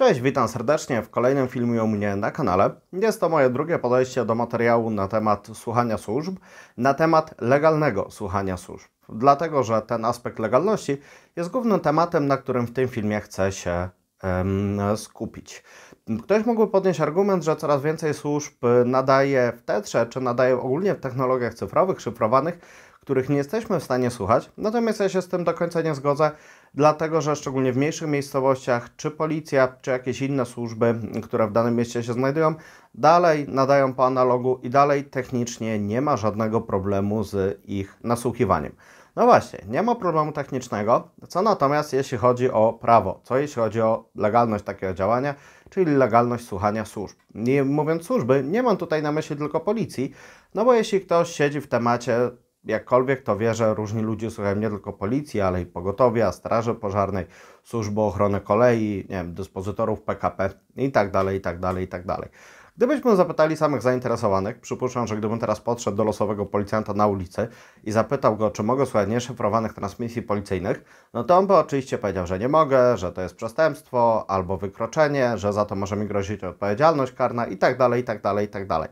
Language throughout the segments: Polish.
Cześć, witam serdecznie w kolejnym filmie u mnie na kanale. Jest to moje drugie podejście do materiału na temat słuchania służb, na temat legalnego słuchania służb. Dlatego, że ten aspekt legalności jest głównym tematem, na którym w tym filmie chcę się skupić. Ktoś mógłby podnieść argument, że coraz więcej służb nadaje w tetrze, czy nadaje ogólnie w technologiach cyfrowych, szyfrowanych, których nie jesteśmy w stanie słuchać, natomiast ja się z tym do końca nie zgodzę, dlatego że szczególnie w mniejszych miejscowościach, czy policja, czy jakieś inne służby, które w danym mieście się znajdują, dalej nadają po analogu i dalej technicznie nie ma żadnego problemu z ich nasłuchiwaniem. No właśnie, nie ma problemu technicznego, co natomiast jeśli chodzi o prawo, co jeśli chodzi o legalność takiego działania, czyli legalność słuchania służb. Nie, mówiąc służby, nie mam tutaj na myśli tylko policji, no bo jeśli ktoś siedzi w temacie jakkolwiek to wie, że różni ludzie słuchają nie tylko policji, ale i pogotowia, straży pożarnej, służby ochrony kolei, nie wiem, dyspozytorów PKP i tak dalej, i tak dalej, i tak dalej. Gdybyśmy zapytali samych zainteresowanych, przypuszczam, że gdybym teraz podszedł do losowego policjanta na ulicy i zapytał go, czy mogę słuchać nieszyfrowanych transmisji policyjnych, no to on by oczywiście powiedział, że nie mogę, że to jest przestępstwo albo wykroczenie, że za to może mi grozić odpowiedzialność karna i tak dalej, i tak dalej, i tak dalej.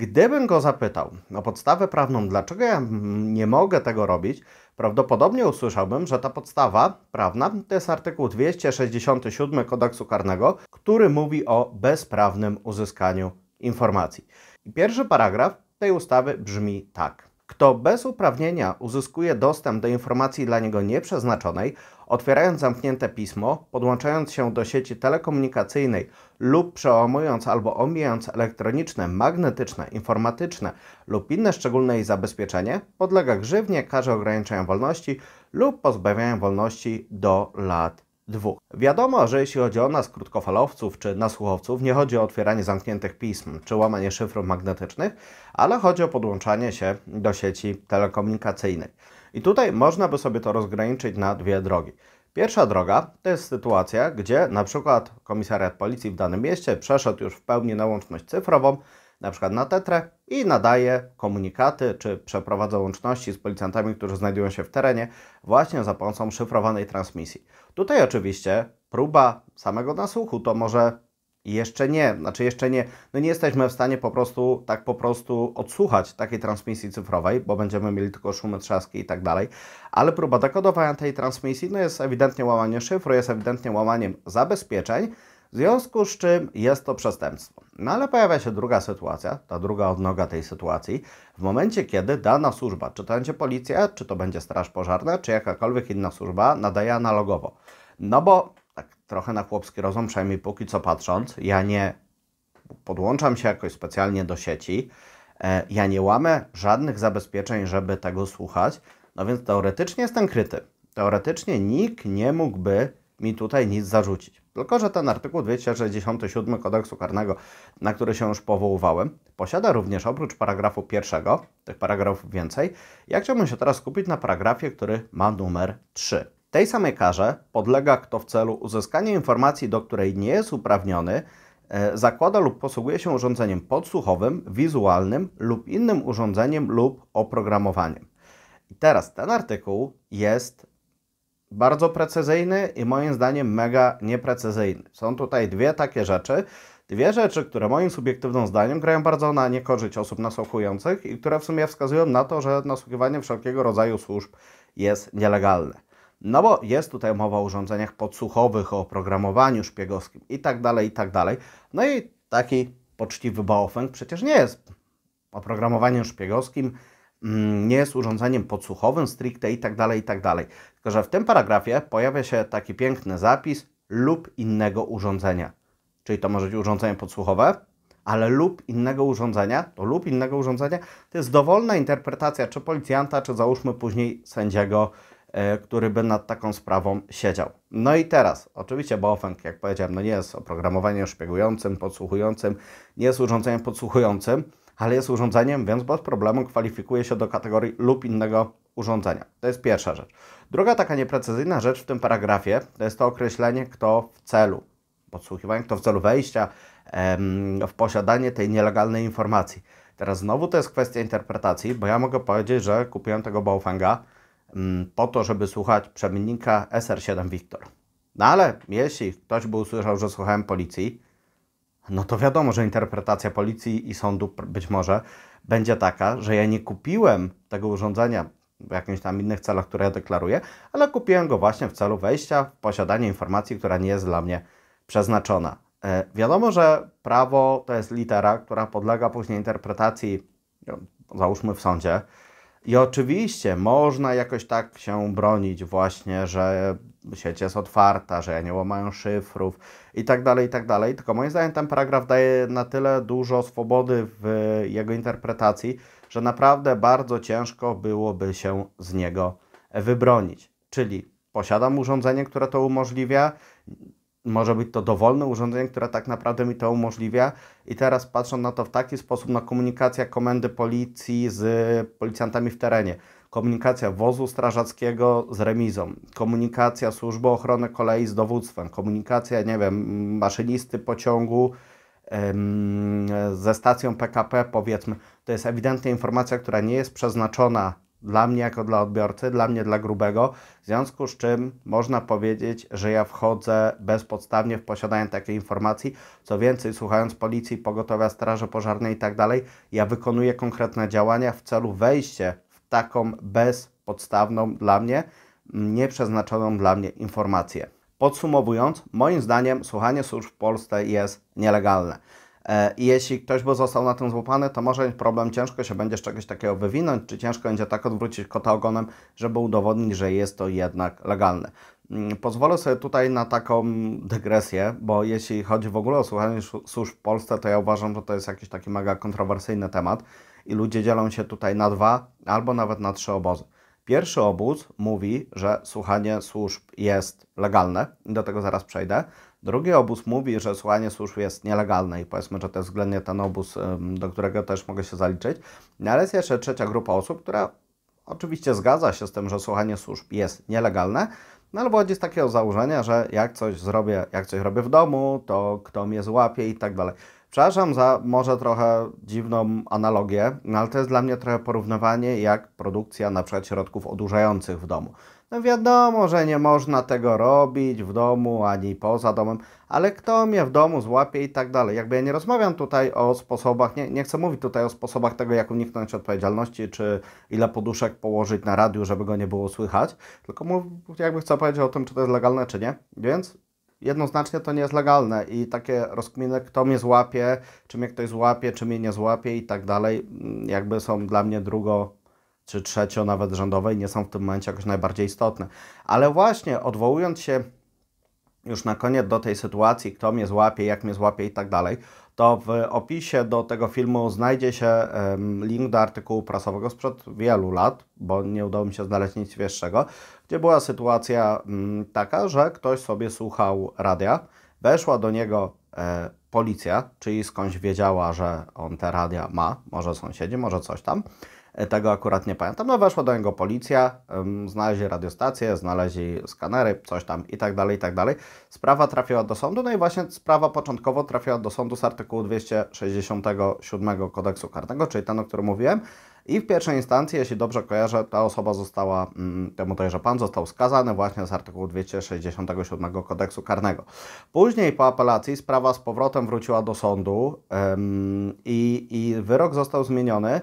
Gdybym go zapytał o podstawę prawną, dlaczego ja nie mogę tego robić, prawdopodobnie usłyszałbym, że ta podstawa prawna to jest artykuł 267 kodeksu karnego, który mówi o bezprawnym uzyskaniu informacji. I pierwszy paragraf tej ustawy brzmi tak. Kto bez uprawnienia uzyskuje dostęp do informacji dla niego nieprzeznaczonej, Otwierając zamknięte pismo, podłączając się do sieci telekomunikacyjnej lub przełamując albo omijając elektroniczne, magnetyczne, informatyczne lub inne szczególne jej zabezpieczenie, podlega grzywnie, karze ograniczenia wolności lub pozbawienia wolności do lat Dwóch. Wiadomo, że jeśli chodzi o nas, krótkofalowców czy nasłuchowców, nie chodzi o otwieranie zamkniętych pism czy łamanie szyfrów magnetycznych, ale chodzi o podłączanie się do sieci telekomunikacyjnej. I tutaj można by sobie to rozgraniczyć na dwie drogi. Pierwsza droga to jest sytuacja, gdzie na przykład komisariat policji w danym mieście przeszedł już w pełni na łączność cyfrową, na przykład na Tetrę i nadaje komunikaty, czy przeprowadza łączności z policjantami, którzy znajdują się w terenie, właśnie za pomocą szyfrowanej transmisji. Tutaj oczywiście próba samego nasłuchu to może jeszcze nie, znaczy jeszcze nie. No nie jesteśmy w stanie po prostu tak po prostu odsłuchać takiej transmisji cyfrowej, bo będziemy mieli tylko szumy, trzaski i tak dalej. Ale próba dekodowania tej transmisji no jest ewidentnie łamaniem szyfru, jest ewidentnie łamaniem zabezpieczeń, w związku z czym jest to przestępstwo. No ale pojawia się druga sytuacja, ta druga odnoga tej sytuacji, w momencie kiedy dana służba, czy to będzie policja, czy to będzie straż pożarna, czy jakakolwiek inna służba, nadaje analogowo. No bo trochę na chłopski rozum, przynajmniej póki co patrząc. Ja nie podłączam się jakoś specjalnie do sieci. E, ja nie łamę żadnych zabezpieczeń, żeby tego słuchać. No więc teoretycznie jestem kryty. Teoretycznie nikt nie mógłby mi tutaj nic zarzucić. Tylko, że ten artykuł 267 kodeksu karnego, na który się już powoływałem, posiada również oprócz paragrafu pierwszego, tych paragrafów więcej, ja chciałbym się teraz skupić na paragrafie, który ma numer 3. Tej samej karze podlega kto w celu uzyskania informacji, do której nie jest uprawniony, e, zakłada lub posługuje się urządzeniem podsłuchowym, wizualnym lub innym urządzeniem lub oprogramowaniem. I teraz ten artykuł jest bardzo precyzyjny i moim zdaniem mega nieprecyzyjny. Są tutaj dwie takie rzeczy. Dwie rzeczy, które moim subiektywnym zdaniem grają bardzo na niekorzyść osób nasłuchujących i które w sumie wskazują na to, że nasłuchiwanie wszelkiego rodzaju służb jest nielegalne. No bo jest tutaj mowa o urządzeniach podsłuchowych, o oprogramowaniu szpiegowskim itd., tak itd. Tak no i taki poczciwy Baofeng przecież nie jest oprogramowaniem szpiegowskim, mm, nie jest urządzeniem podsłuchowym stricte itd., tak itd. Tylko, że w tym paragrafie pojawia się taki piękny zapis lub innego urządzenia. Czyli to może być urządzenie podsłuchowe, ale lub innego urządzenia, to lub innego urządzenia to jest dowolna interpretacja czy policjanta, czy załóżmy później sędziego E, który by nad taką sprawą siedział. No i teraz, oczywiście Bofeng, jak powiedziałem, no nie jest oprogramowaniem szpiegującym, podsłuchującym, nie jest urządzeniem podsłuchującym, ale jest urządzeniem, więc bez problemu kwalifikuje się do kategorii lub innego urządzenia. To jest pierwsza rzecz. Druga taka nieprecyzyjna rzecz w tym paragrafie to jest to określenie, kto w celu podsłuchiwania, kto w celu wejścia em, w posiadanie tej nielegalnej informacji. Teraz znowu to jest kwestia interpretacji, bo ja mogę powiedzieć, że kupiłem tego Baufenga, Mm, po to, żeby słuchać przemiennika SR7 Victor. No ale jeśli ktoś by usłyszał, że słuchałem policji, no to wiadomo, że interpretacja policji i sądu być może będzie taka, że ja nie kupiłem tego urządzenia w jakichś tam innych celach, które ja deklaruję, ale kupiłem go właśnie w celu wejścia w posiadanie informacji, która nie jest dla mnie przeznaczona. E, wiadomo, że prawo to jest litera, która podlega później interpretacji, no, załóżmy w sądzie, i oczywiście można jakoś tak się bronić właśnie, że sieć jest otwarta, że ja nie łamają szyfrów i tak dalej, i tak dalej. Tylko moim zdaniem ten paragraf daje na tyle dużo swobody w jego interpretacji, że naprawdę bardzo ciężko byłoby się z niego wybronić. Czyli posiadam urządzenie, które to umożliwia, może być to dowolne urządzenie, które tak naprawdę mi to umożliwia. I teraz patrząc na to w taki sposób, na no, komunikację komendy policji z policjantami w terenie, komunikacja wozu strażackiego z remizą, komunikacja służby ochrony kolei z dowództwem, komunikacja, nie wiem, maszynisty pociągu ym, ze stacją PKP, powiedzmy, to jest ewidentnie informacja, która nie jest przeznaczona dla mnie jako dla odbiorcy, dla mnie dla grubego, w związku z czym można powiedzieć, że ja wchodzę bezpodstawnie w posiadanie takiej informacji. Co więcej, słuchając policji, pogotowia straży pożarnej i tak dalej, ja wykonuję konkretne działania w celu wejścia w taką bezpodstawną dla mnie, nieprzeznaczoną dla mnie informację. Podsumowując, moim zdaniem słuchanie służb w Polsce jest nielegalne. E, I jeśli ktoś by został na tym złapany, to może mieć problem, ciężko się będzie z czegoś takiego wywinąć, czy ciężko będzie tak odwrócić kota ogonem, żeby udowodnić, że jest to jednak legalne. Mm, pozwolę sobie tutaj na taką dygresję, bo jeśli chodzi w ogóle o słuchanie służb w Polsce, to ja uważam, że to jest jakiś taki mega kontrowersyjny temat i ludzie dzielą się tutaj na dwa albo nawet na trzy obozy. Pierwszy obóz mówi, że słuchanie służb jest legalne, do tego zaraz przejdę. Drugi obóz mówi, że słuchanie służb jest nielegalne i powiedzmy, że to jest względnie ten obóz, do którego też mogę się zaliczyć. No, ale jest jeszcze trzecia grupa osób, która oczywiście zgadza się z tym, że słuchanie służb jest nielegalne, no ale wychodzi z takiego założenia, że jak coś zrobię, jak coś robię w domu, to kto mnie złapie i tak dalej. Przepraszam za może trochę dziwną analogię, no ale to jest dla mnie trochę porównywanie jak produkcja na przykład środków odurzających w domu. No wiadomo, że nie można tego robić w domu ani poza domem, ale kto mnie w domu złapie i tak dalej. Jakby ja nie rozmawiam tutaj o sposobach, nie, nie chcę mówić tutaj o sposobach tego, jak uniknąć odpowiedzialności, czy ile poduszek położyć na radiu, żeby go nie było słychać, tylko mów, jakby chcę powiedzieć o tym, czy to jest legalne, czy nie. Więc jednoznacznie to nie jest legalne i takie rozkminy, kto mnie złapie, czy mnie ktoś złapie, czy mnie nie złapie i tak dalej, mm, jakby są dla mnie drugo czy trzecio nawet rządowej nie są w tym momencie jakoś najbardziej istotne. Ale właśnie odwołując się już na koniec do tej sytuacji, kto mnie złapie, jak mnie złapie i tak dalej, to w opisie do tego filmu znajdzie się link do artykułu prasowego sprzed wielu lat, bo nie udało mi się znaleźć nic świeższego, gdzie była sytuacja mm, taka, że ktoś sobie słuchał radia, weszła do niego e, policja, czyli skądś wiedziała, że on te radia ma, może sąsiedzi, może coś tam, E, tego akurat nie pamiętam. No weszła do niego policja, znaleźli radiostację, znaleźli skanery, coś tam i tak dalej, i tak dalej. Sprawa trafiła do sądu, no i właśnie sprawa początkowo trafiła do sądu z artykułu 267 kodeksu karnego, czyli ten, o którym mówiłem. I w pierwszej instancji, jeśli dobrze kojarzę, ta osoba została, mm, temu że pan został skazany właśnie z artykułu 267 kodeksu karnego. Później po apelacji sprawa z powrotem wróciła do sądu ym, i, i wyrok został zmieniony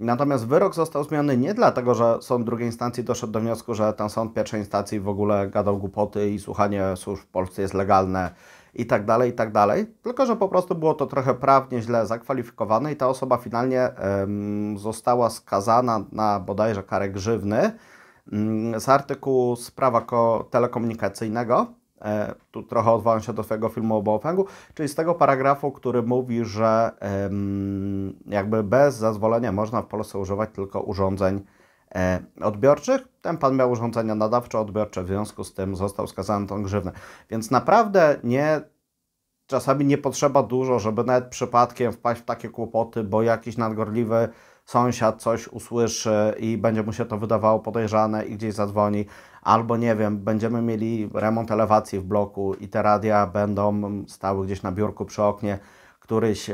Natomiast wyrok został zmieniony nie dlatego, że sąd drugiej instancji doszedł do wniosku, że ten sąd pierwszej instancji w ogóle gadał głupoty i słuchanie służb w Polsce jest legalne i tak dalej, i tak dalej, tylko że po prostu było to trochę prawnie źle zakwalifikowane i ta osoba finalnie ym, została skazana na bodajże karę grzywny ym, mm, z artykułu z prawa telekomunikacyjnego E, tu trochę odwołam się do Twojego filmu o Boapengu, czyli z tego paragrafu, który mówi, że jakby bez zezwolenia można w Polsce używać tylko urządzeń e, odbiorczych. Ten pan miał urządzenia nadawczo-odbiorcze, w związku z tym został skazany tą grzywnę. Więc naprawdę nie czasami nie potrzeba dużo, żeby nawet przypadkiem wpaść w takie kłopoty, bo jakiś nadgorliwy sąsiad coś usłyszy i będzie mu się to wydawało podejrzane i gdzieś zadzwoni, albo nie wiem, będziemy mieli remont elewacji w bloku i te radia będą stały gdzieś na biurku przy oknie. Któryś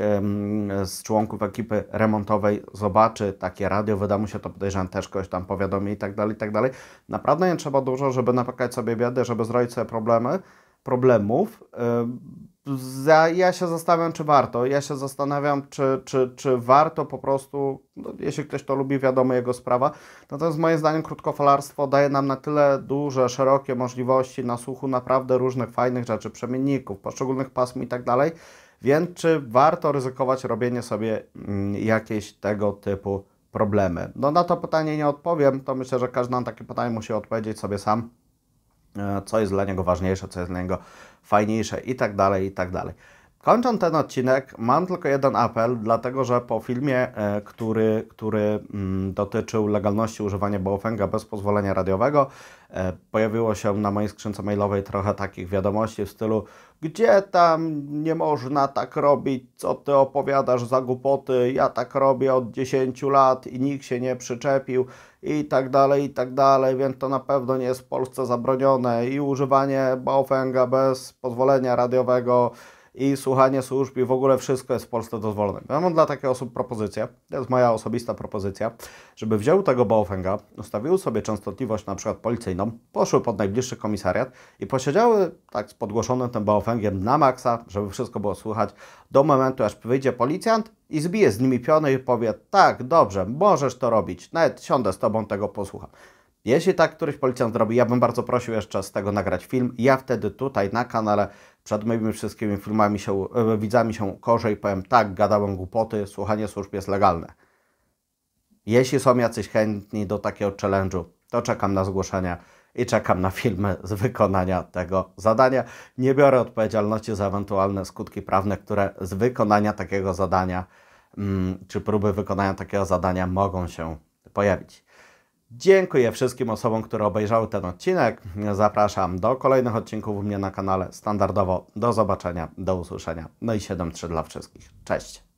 z członków ekipy remontowej zobaczy takie radio, wyda mu się to podejrzane, też ktoś tam powiadomi i tak dalej, i tak dalej. Naprawdę nie trzeba dużo, żeby napakać sobie biedy, żeby zrobić sobie problemy, problemów ja się zastanawiam, czy warto. Ja się zastanawiam, czy, czy, czy warto po prostu, no, jeśli ktoś to lubi, wiadomo jego sprawa. Natomiast moim zdaniem krótkofalarstwo daje nam na tyle duże, szerokie możliwości na słuchu naprawdę różnych fajnych rzeczy, przemienników, poszczególnych pasm i tak dalej. Więc czy warto ryzykować robienie sobie mm, jakieś tego typu problemy? No na to pytanie nie odpowiem, to myślę, że każdy na takie pytanie musi odpowiedzieć sobie sam. E, co jest dla niego ważniejsze, co jest dla niego fajniejsze i tak dalej, i tak dalej. Kończąc ten odcinek, mam tylko jeden apel, dlatego że po filmie, e, który, który mm, dotyczył legalności używania Boofenga bez pozwolenia radiowego, e, pojawiło się na mojej skrzynce mailowej trochę takich wiadomości w stylu gdzie tam nie można tak robić, co ty opowiadasz za głupoty, ja tak robię od 10 lat i nikt się nie przyczepił i tak dalej, i tak dalej, więc to na pewno nie jest w Polsce zabronione i używanie baofenga bez pozwolenia radiowego i słuchanie służb i w ogóle wszystko jest w Polsce dozwolone. Ja mam dla takich osób propozycję, to jest moja osobista propozycja, żeby wziął tego Baofenga, ustawiły sobie częstotliwość na przykład policyjną, poszły pod najbliższy komisariat i posiedziały tak z podgłoszonym tym Baofengiem na maksa, żeby wszystko było słychać, do momentu aż wyjdzie policjant i zbije z nimi piony i powie tak, dobrze, możesz to robić, nawet siądę z Tobą, tego posłucham. Jeśli tak któryś policjant zrobi, ja bym bardzo prosił jeszcze z tego nagrać film. Ja wtedy tutaj na kanale przed moimi wszystkimi firmami się, e, widzami się korzej, powiem tak, gadałem głupoty, słuchanie służb jest legalne. Jeśli są jacyś chętni do takiego challenge'u, to czekam na zgłoszenia i czekam na filmy z wykonania tego zadania. Nie biorę odpowiedzialności za ewentualne skutki prawne, które z wykonania takiego zadania mm, czy próby wykonania takiego zadania mogą się pojawić. Dziękuję wszystkim osobom, które obejrzały ten odcinek. Zapraszam do kolejnych odcinków u mnie na kanale. Standardowo do zobaczenia, do usłyszenia. No i 73 dla wszystkich. Cześć!